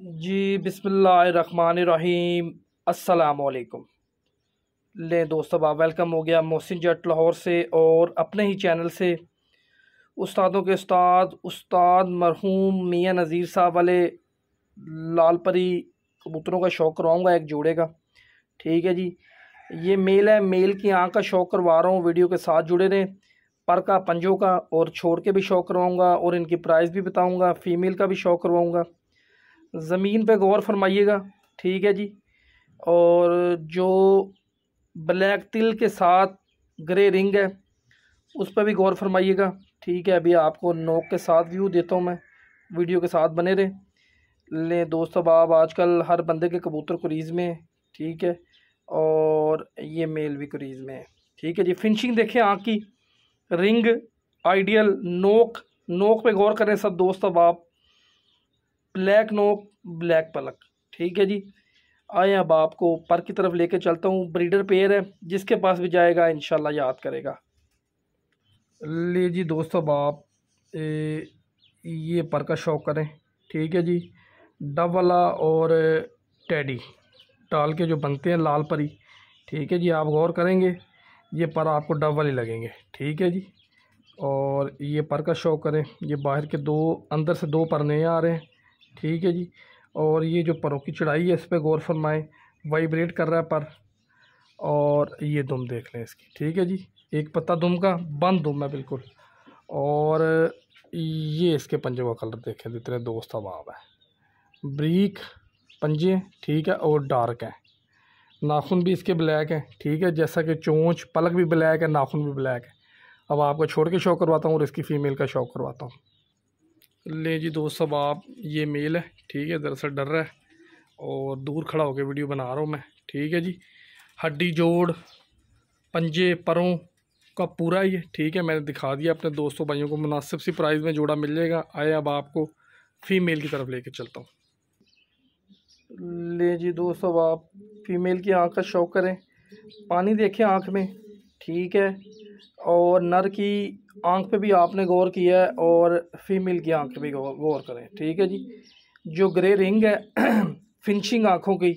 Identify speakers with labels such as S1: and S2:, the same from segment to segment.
S1: जी बिसमीम असलकुम लें दोस्तों आप वेलकम हो गया मोहसिन जट लाहौर से और अपने ही चैनल से उस्तादों के उस्ताद उस्ताद मरहूम मियाँ नज़ीर साहब वाले लाल परी कबूतरों का शौक़ करवाऊँगा एक जोड़े का ठीक है जी ये मेल है मेल की आँख का शौक़ करवा रहा हूँ वीडियो के साथ जुड़े रहें पर का पंजों का और छोड़ के भी शौक़ करवाऊँगा और इनकी प्राइस भी बताऊँगा फ़ीमेल का भी शौक़ करवाऊँगा ज़मीन पे गौर फरमाइएगा ठीक है जी और जो ब्लैक तिल के साथ ग्रे रिंग है उस पर भी गौर फरमाइएगा ठीक है अभी आपको नोक के साथ व्यू देता हूँ मैं वीडियो के साथ बने रहें लें बाब आज आजकल हर बंदे के कबूतर क्रीज में है ठीक है और ये मेल भी क्रीज़ में है ठीक है जी फिनिशिंग देखें आँख की रिंग आइडियल नोक नोक पे गौर करें सब दोस्त अब आप ब्लैक नोक ब्लैक पलक ठीक है जी आए अब आपको पर की तरफ लेके चलता हूँ ब्रीडर पेयर है जिसके पास भी जाएगा इन याद करेगा ले जी दोस्तों अब आप ए, ये पर का शौक करें ठीक है जी डब वाला और टैडी डाल के जो बनते हैं लाल परी ठीक है जी आप गौर करेंगे ये पर आपको डब वाले लगेंगे ठीक है जी और ये पर का शौक करें ये बाहर के दो अंदर से दो पर नए आ रहे हैं ठीक है जी और ये जो परों की चढ़ाई है इस पर गौर फरमाएँ वाइब्रेट कर रहा है पर और ये दुम देख लें इसकी ठीक है जी एक पत्ता दुम का बंद दुम है बिल्कुल और ये इसके पंजे का कलर देखें जितने दोस्त अवाब है ब्रीक पंजे ठीक है और डार्क हैं नाखून भी इसके ब्लैक हैं ठीक है जैसा कि चोंच पलक भी ब्लैक है नाखून भी ब्लैक है अब आपको छोड़ के शौक करवाता हूँ और इसकी फ़ीमेल का शौक करवाता हूँ ले जी दोस्त सब आप ये मेल है ठीक है दरअसल डर रहा है और दूर खड़ा होकर वीडियो बना रहा हूँ मैं ठीक है जी हड्डी जोड़ पंजे परों का पूरा ही है ठीक है मैंने दिखा दिया अपने दोस्तों भाइयों को मुनासिब सी प्राइस में जोड़ा मिल जाएगा आए अब आपको फ़ीमेल की तरफ लेके चलता हूँ ले जी दोस्त अब आप फीमेल की आँख का शौक करें पानी देखें आँख में ठीक है और नर की आंख पे भी आपने गौर किया है और फीमेल की आंख पे भी गौर, करें ठीक है जी जो ग्रे रिंग है फिनिशिंग आँखों की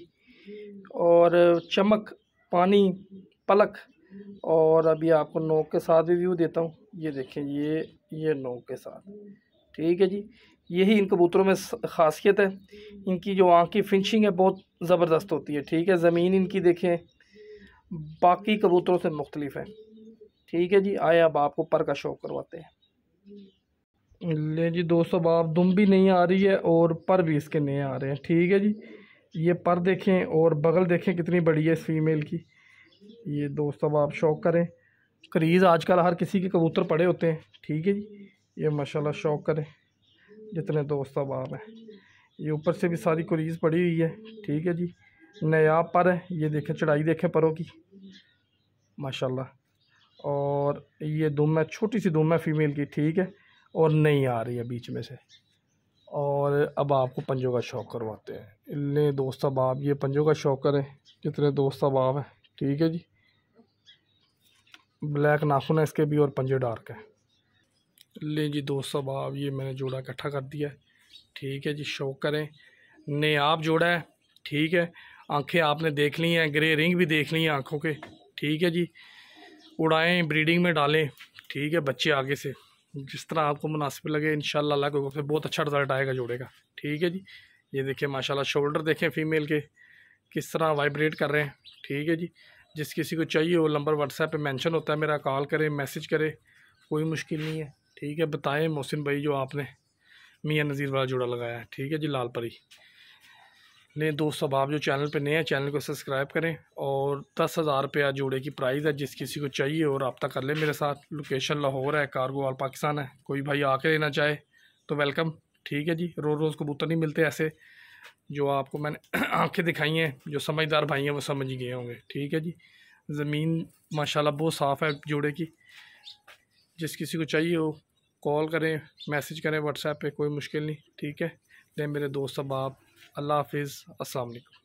S1: और चमक पानी पलक और अभी आपको नोक के साथ भी व्यू देता हूँ ये देखें ये ये नोक के साथ ठीक है जी यही इन कबूतरों में ख़ासियत है इनकी जो आँख की फिनिशिंग है बहुत ज़बरदस्त होती है ठीक है ज़मीन इनकी देखें बाकी कबूतरों से मुख्तलिफ है ठीक है जी आए अब आपको पर का शौक करवाते हैं ले जी दोस्तों सौ बाप दुम भी नहीं आ रही है और पर भी इसके नए आ रहे हैं ठीक है जी ये पर देखें और बगल देखें कितनी बड़ी है इस फीमेल की ये दोस्त अब आप शौक करें क्रीज़ आजकल हर किसी के कबूतर पड़े होते हैं ठीक है जी ये माशाल्लाह शौक करें जितने दोस्त अब आप हैं ये ऊपर से भी सारी क्रीज़ पड़ी हुई है ठीक है जी नया पर है ये देखें चढ़ाई देखें परों की माशाल्लाह और ये दुम है छोटी सी दुम है फ़ीमेल की ठीक है और नहीं आ रही है बीच में से और अब आपको पंजों का शौक करवाते हैं इले दोस्त आप ये पंजों का शौक करें कितने दोस्त अहबाब हैं ठीक है जी ब्लैक नाखून है इसके भी और पंजे डार्क हैं ले जी दोस्त आप ये मैंने जोड़ा इकट्ठा कर दिया है ठीक है जी शौक करें ने आप जोड़ा है ठीक है आंखें आपने देख ली हैं ग्रे रिंग भी देख ली हैं आँखों के ठीक है जी उड़ाएँ ब्रीडिंग में डालें ठीक है बच्चे आगे से जिस तरह आपको मुनासिब लगे इन शाला से बहुत अच्छा रिजल्ट आएगा जोड़े का ठीक है जी ये देखिए माशाल्लाह शोल्डर देखें फ़ीमेल के किस तरह वाइब्रेट कर रहे हैं ठीक है जी जिस किसी को चाहिए वो नंबर व्हाट्सएप पे मेंशन होता है मेरा कॉल करें मैसेज करें कोई मुश्किल नहीं है ठीक है बताएं मोहसिन भाई जो आपने मियाँ नज़ीर वाला जोड़ा लगाया है ठीक है जी लाल परी लें दोस्त अब आप जो चैनल पे नए हैं चैनल को सब्सक्राइब करें और दस हज़ार रुपया जोड़े की प्राइस है जिस किसी को चाहिए और रबता कर लें मेरे साथ लोकेशन लाहौर है कारगो और पाकिस्तान है कोई भाई आके लेना चाहे तो वेलकम ठीक है जी रोज़ रोज़ कबूतर नहीं मिलते ऐसे जो आपको मैंने आँखें दिखाई हैं जो समझदार भाई हैं वो समझ गए होंगे ठीक है जी ज़मीन माशाला बहुत साफ़ है जोड़े की जिस किसी को चाहिए हो कॉल करें मैसेज करें व्हाट्सएप पर कोई मुश्किल नहीं ठीक है ले मेरे दोस्त अब आप अल्लाह हाफिज़ अस्सलाम